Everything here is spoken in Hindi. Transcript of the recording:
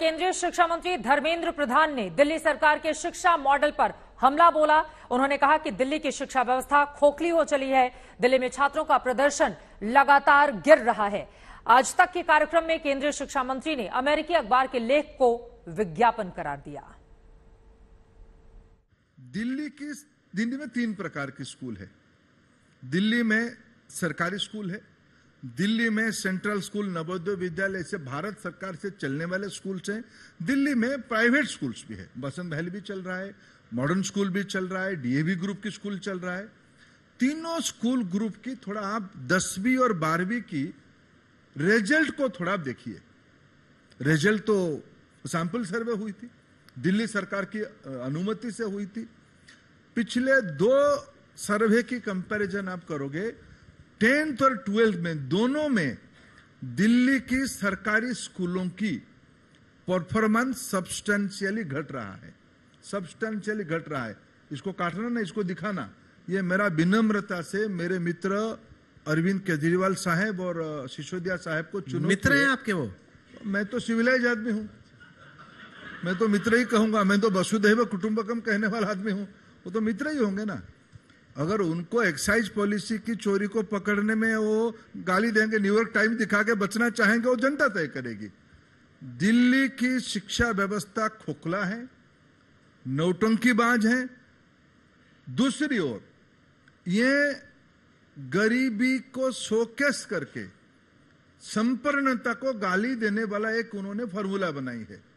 केंद्रीय शिक्षा मंत्री धर्मेंद्र प्रधान ने दिल्ली सरकार के शिक्षा मॉडल पर हमला बोला उन्होंने कहा कि दिल्ली की शिक्षा व्यवस्था खोखली हो चली है दिल्ली में छात्रों का प्रदर्शन लगातार गिर रहा है आज तक के कार्यक्रम में केंद्रीय शिक्षा मंत्री ने अमेरिकी अखबार के लेख को विज्ञापन करार दिया दिल्ली की दिल्ली में तीन प्रकार के स्कूल है दिल्ली में सरकारी स्कूल है दिल्ली में सेंट्रल स्कूल नवोदय विद्यालय से भारत सरकार से चलने वाले स्कूल हैं दिल्ली में प्राइवेट स्कूल्स भी है बसंत महल भी चल रहा है मॉडर्न स्कूल भी चल रहा है डीएवी ग्रुप की स्कूल चल रहा है तीनों स्कूल ग्रुप की थोड़ा आप दसवीं और बारहवीं की रिजल्ट को थोड़ा आप देखिए रिजल्ट तो सैंपल सर्वे हुई थी दिल्ली सरकार की अनुमति से हुई थी पिछले दो सर्वे की कंपैरिजन आप करोगे टेंथ और ट्वेल्थ में दोनों में दिल्ली की सरकारी स्कूलों की परफॉर्मेंस सब्सटेंशियली घट रहा है सब्सटेंशियली घट रहा है इसको काटना ना इसको दिखाना ये मेरा विनम्रता से मेरे मित्र अरविंद केजरीवाल साहब और सिसोदिया साहब को चुनौती मित्र हैं आपके वो मैं तो सिविलाइज आदमी हूँ मैं तो मित्र ही कहूंगा मैं तो वसुदेव कुटुंबकम कहने वाला आदमी हूँ वो तो मित्र ही होंगे ना अगर उनको एक्साइज पॉलिसी की चोरी को पकड़ने में वो गाली देंगे न्यूयॉर्क टाइम दिखा के बचना चाहेंगे वो जनता तय करेगी दिल्ली की शिक्षा व्यवस्था खोखला है नौटंकी बाज है दूसरी ओर ये गरीबी को शोकेस करके संपन्नता को गाली देने वाला एक उन्होंने फॉर्मूला बनाई है